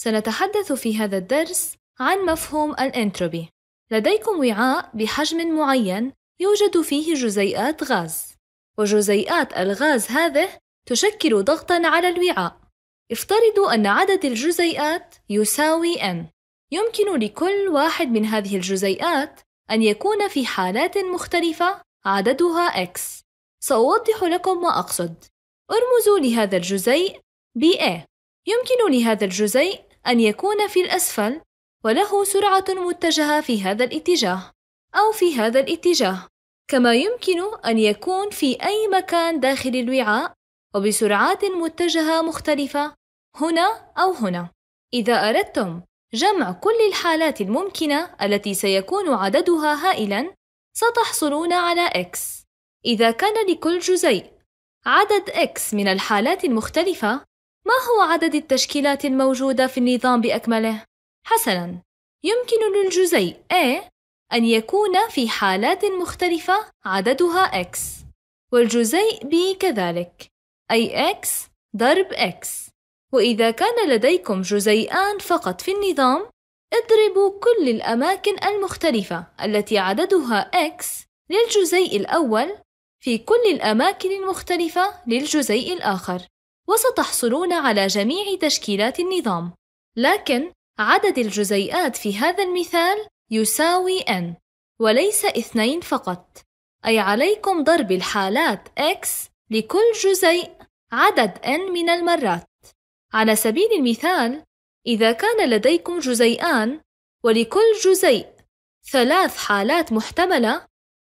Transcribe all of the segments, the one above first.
سنتحدث في هذا الدرس عن مفهوم الانتروبي لديكم وعاء بحجم معين يوجد فيه جزيئات غاز وجزيئات الغاز هذه تشكل ضغطا على الوعاء افترضوا أن عدد الجزيئات يساوي n يمكن لكل واحد من هذه الجزيئات أن يكون في حالات مختلفة عددها x سأوضح لكم ما أقصد ارمزوا لهذا الجزيء بA يمكن لهذا الجزيء أن يكون في الأسفل وله سرعة متجهة في هذا الاتجاه أو في هذا الاتجاه كما يمكن أن يكون في أي مكان داخل الوعاء وبسرعات متجهة مختلفة هنا أو هنا إذا أردتم جمع كل الحالات الممكنة التي سيكون عددها هائلاً ستحصلون على x إذا كان لكل جزيء عدد x من الحالات المختلفة ما هو عدد التشكيلات الموجودة في النظام بأكمله؟ حسناً، يمكن للجزيء A أن يكون في حالات مختلفة عددها x والجزيء B كذلك أي x ضرب x وإذا كان لديكم جزيئان فقط في النظام اضربوا كل الأماكن المختلفة التي عددها x للجزيء الأول في كل الأماكن المختلفة للجزيء الآخر وستحصلون على جميع تشكيلات النظام لكن عدد الجزيئات في هذا المثال يساوي n وليس اثنين فقط أي عليكم ضرب الحالات x لكل جزيء عدد n من المرات على سبيل المثال إذا كان لديكم جزيئان ولكل جزيء ثلاث حالات محتملة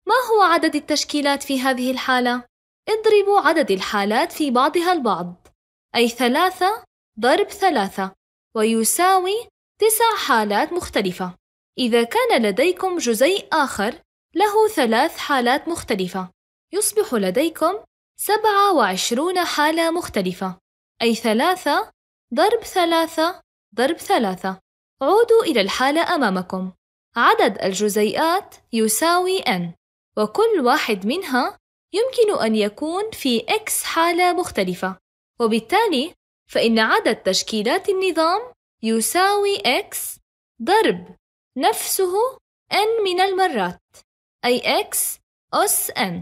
ما هو عدد التشكيلات في هذه الحالة؟ اضربوا عدد الحالات في بعضها البعض أي ثلاثة ضرب ثلاثة ويساوي تسع حالات مختلفة إذا كان لديكم جزيء آخر له ثلاث حالات مختلفة يصبح لديكم سبعة وعشرون حالة مختلفة أي ثلاثة ضرب ثلاثة ضرب ثلاثة عودوا إلى الحالة أمامكم عدد الجزيئات يساوي n وكل واحد منها يمكن أن يكون في x حالة مختلفة وبالتالي فإن عدد تشكيلات النظام يساوي x ضرب نفسه n من المرات أي x أس n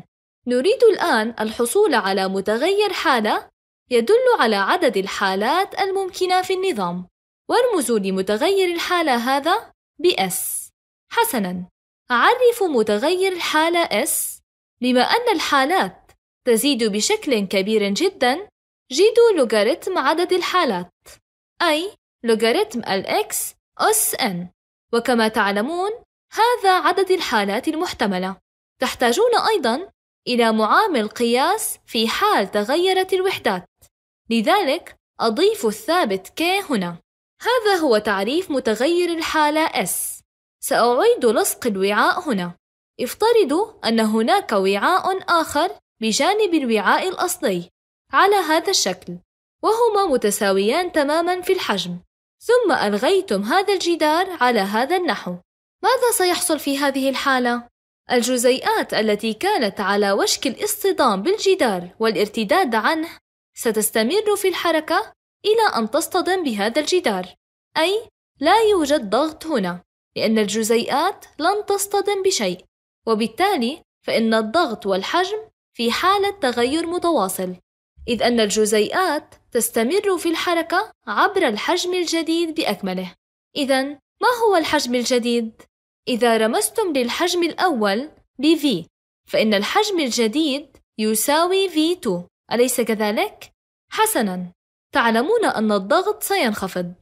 نريد الآن الحصول على متغير حالة يدل على عدد الحالات الممكنة في النظام وارمزوا لمتغير الحالة هذا بـ S حسناً عرف متغير الحالة S بما أن الحالات تزيد بشكل كبير جداً جيدوا لوغاريتم عدد الحالات أي لوغاريتم x أس n وكما تعلمون هذا عدد الحالات المحتملة تحتاجون أيضا إلى معامل قياس في حال تغيرت الوحدات لذلك أضيف الثابت k هنا هذا هو تعريف متغير الحالة S سأعيد لصق الوعاء هنا افترضوا أن هناك وعاء آخر بجانب الوعاء الأصلي على هذا الشكل وهما متساويان تماما في الحجم ثم ألغيتم هذا الجدار على هذا النحو ماذا سيحصل في هذه الحالة؟ الجزيئات التي كانت على وشك الاصطدام بالجدار والارتداد عنه ستستمر في الحركة إلى أن تصطدم بهذا الجدار أي لا يوجد ضغط هنا لأن الجزيئات لن تصطدم بشيء وبالتالي فإن الضغط والحجم في حالة تغير متواصل إذ أن الجزيئات تستمر في الحركة عبر الحجم الجديد بأكمله. إذا ما هو الحجم الجديد؟ إذا رمزتم للحجم الأول بـ V فإن الحجم الجديد يساوي V2 أليس كذلك؟ حسناً تعلمون أن الضغط سينخفض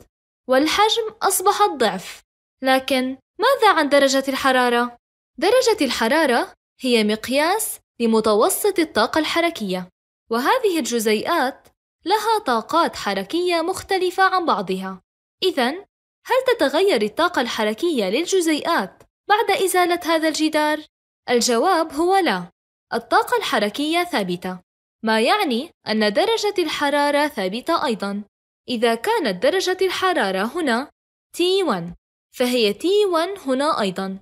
والحجم أصبح الضعف لكن ماذا عن درجة الحرارة؟ درجة الحرارة هي مقياس لمتوسط الطاقة الحركية وهذه الجزيئات لها طاقات حركية مختلفة عن بعضها إذا هل تتغير الطاقة الحركية للجزيئات بعد إزالة هذا الجدار؟ الجواب هو لا الطاقة الحركية ثابتة ما يعني أن درجة الحرارة ثابتة أيضاً إذا كانت درجة الحرارة هنا T1 فهي T1 هنا أيضاً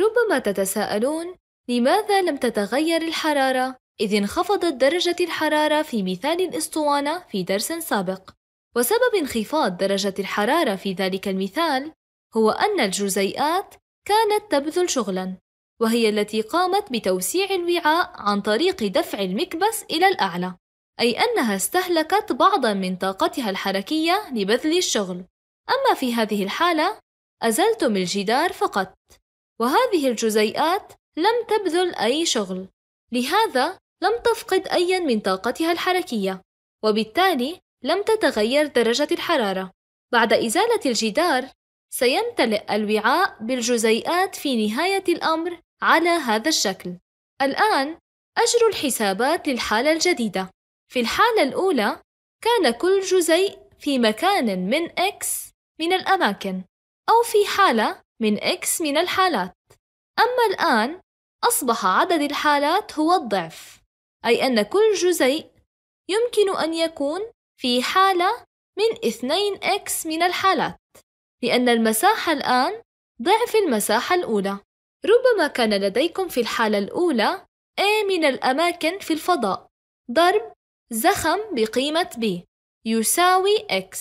ربما تتساءلون لماذا لم تتغير الحرارة؟ إذ انخفضت درجة الحرارة في مثال الأسطوانة في درس سابق وسبب انخفاض درجة الحرارة في ذلك المثال هو أن الجزيئات كانت تبذل شغلا وهي التي قامت بتوسيع الوعاء عن طريق دفع المكبس إلى الأعلى أي أنها استهلكت بعضا من طاقتها الحركية لبذل الشغل أما في هذه الحالة أزلتم الجدار فقط وهذه الجزيئات لم تبذل أي شغل لهذا لم تفقد أيا من طاقتها الحركية وبالتالي لم تتغير درجة الحرارة بعد إزالة الجدار سيمتلئ الوعاء بالجزيئات في نهاية الأمر على هذا الشكل الآن أجروا الحسابات للحالة الجديدة في الحالة الأولى كان كل جزيء في مكان من X من الأماكن أو في حالة من X من الحالات أما الآن أصبح عدد الحالات هو الضعف أي أن كل جزيء يمكن أن يكون في حالة من 2x من الحالات لأن المساحة الآن ضعف المساحة الأولى ربما كان لديكم في الحالة الأولى A من الأماكن في الفضاء ضرب زخم بقيمة B يساوي X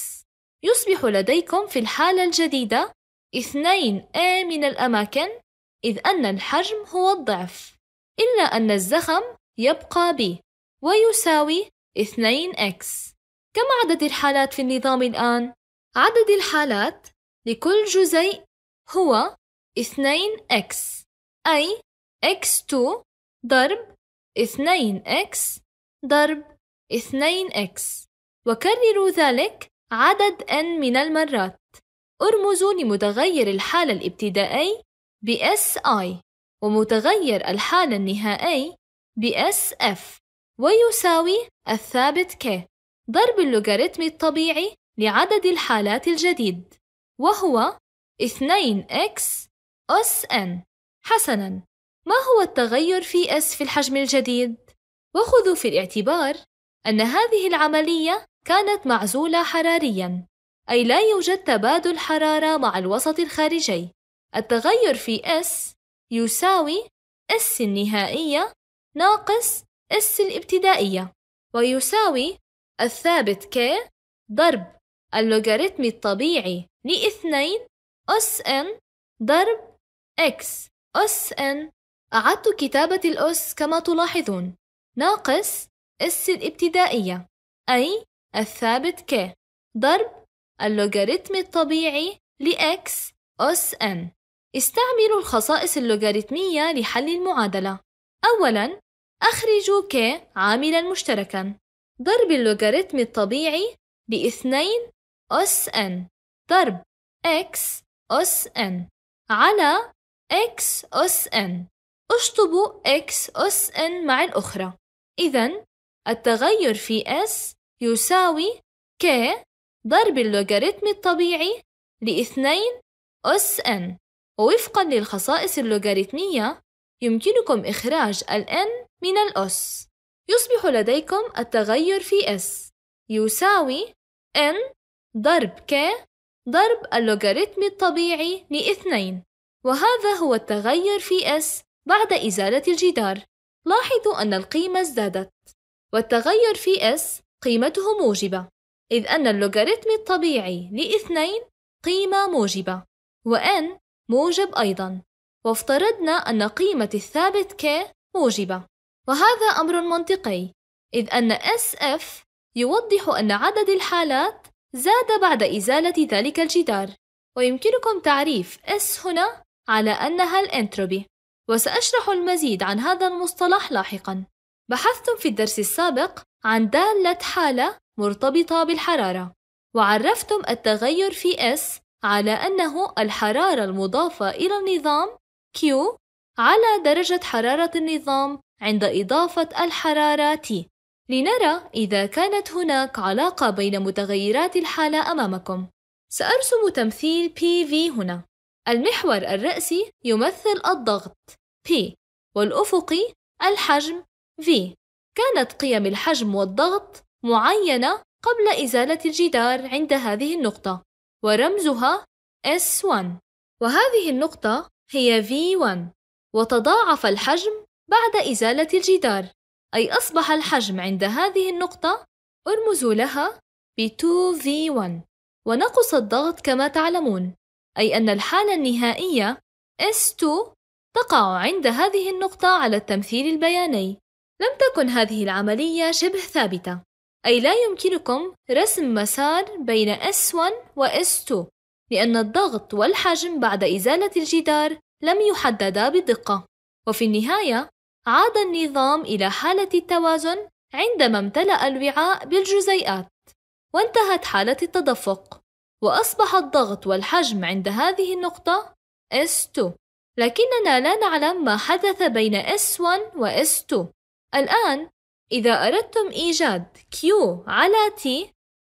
يصبح لديكم في الحالة الجديدة 2A من الأماكن إذ أن الحجم هو الضعف إلا أن الزخم يبقى ب ويساوي 2x كم عدد الحالات في النظام الآن؟ عدد الحالات لكل جزيء هو 2x أي x2 ضرب 2x ضرب 2x وكرروا ذلك عدد n من المرات ارمزوا لمتغير الحالة الابتدائي ب SI ومتغير الحالة النهائي بإس F ويساوي الثابت K ضرب اللوغاريتم الطبيعي لعدد الحالات الجديد وهو 2x أس n حسناً ما هو التغير في S في الحجم الجديد؟ وخذوا في الاعتبار أن هذه العملية كانت معزولة حرارياً أي لا يوجد تبادل حرارة مع الوسط الخارجي التغير في S يساوي S النهائية ناقص S الابتدائية ويساوي الثابت K ضرب اللوغاريتم الطبيعي لاثنين أس N ضرب X أس N أعدت كتابة الأس كما تلاحظون ناقص S الابتدائية أي الثابت K ضرب اللوغاريتم الطبيعي لإكس أس N استعملوا الخصائص اللوغاريتمية لحل المعادلة أولاً أخرج ك عاملاً مشتركاً ضرب اللوغاريتم الطبيعي باثنين أس n ضرب x أس n على x أس n أشطب x أس n مع الأخرى إذا التغير في s يساوي k ضرب اللوغاريتم الطبيعي لاثنين أس n ووفقا للخصائص اللوغاريتمية يمكنكم إخراج الـ N من الأس يصبح لديكم التغير في S يساوي N ضرب K ضرب اللوغاريتم الطبيعي لاثنين وهذا هو التغير في S بعد إزالة الجدار لاحظوا أن القيمة ازدادت والتغير في S قيمته موجبة إذ أن اللوغاريتم الطبيعي لاثنين قيمة موجبة وN موجب أيضاً وافترضنا أن قيمة الثابت K موجبة وهذا أمر منطقي إذ أن SF يوضح أن عدد الحالات زاد بعد إزالة ذلك الجدار ويمكنكم تعريف S هنا على أنها الانتروبي وسأشرح المزيد عن هذا المصطلح لاحقا بحثتم في الدرس السابق عن دالة حالة مرتبطة بالحرارة وعرفتم التغير في S على أنه الحرارة المضافة إلى النظام Q على درجة حرارة النظام عند إضافة الحرارة T لنرى إذا كانت هناك علاقة بين متغيرات الحالة أمامكم سأرسم تمثيل PV هنا المحور الرأسي يمثل الضغط P والأفقي الحجم V كانت قيم الحجم والضغط معينة قبل إزالة الجدار عند هذه النقطة ورمزها S1 وهذه النقطة هي V1 وتضاعف الحجم بعد إزالة الجدار أي أصبح الحجم عند هذه النقطة أرمز لها ب 2V1 ونقص الضغط كما تعلمون أي أن الحالة النهائية S2 تقع عند هذه النقطة على التمثيل البياني لم تكن هذه العملية شبه ثابتة أي لا يمكنكم رسم مسار بين S1 و S2 لأن الضغط والحجم بعد إزالة الجدار لم يحددا بدقة وفي النهاية عاد النظام إلى حالة التوازن عندما امتلأ الوعاء بالجزيئات وانتهت حالة التدفق وأصبح الضغط والحجم عند هذه النقطة S2 لكننا لا نعلم ما حدث بين S1 و S2 الآن إذا أردتم إيجاد Q على T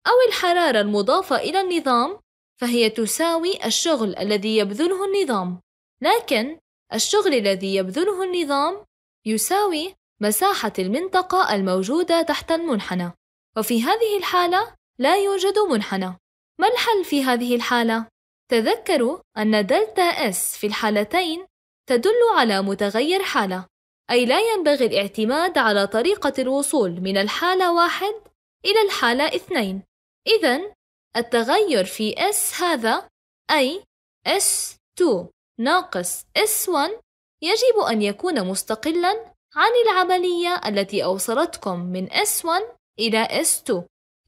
أو الحرارة المضافة إلى النظام فهي تساوي الشغل الذي يبذله النظام لكن الشغل الذي يبذله النظام يساوي مساحة المنطقة الموجودة تحت المنحنى وفي هذه الحالة لا يوجد منحنى ما الحل في هذه الحالة؟ تذكروا أن دلتا S في الحالتين تدل على متغير حالة أي لا ينبغي الاعتماد على طريقة الوصول من الحالة واحد إلى الحالة اثنين إذا التغير في S هذا أي S2 ناقص S1 يجب أن يكون مستقلاً عن العملية التي أوصلتكم من S1 إلى S2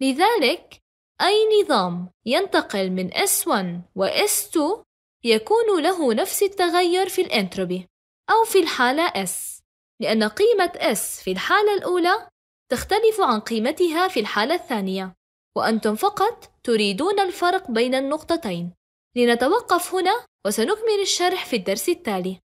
لذلك أي نظام ينتقل من S1 و S2 يكون له نفس التغير في الانتروبي أو في الحالة S لأن قيمة S في الحالة الأولى تختلف عن قيمتها في الحالة الثانية وأنتم فقط تريدون الفرق بين النقطتين لنتوقف هنا وسنكمل الشرح في الدرس التالي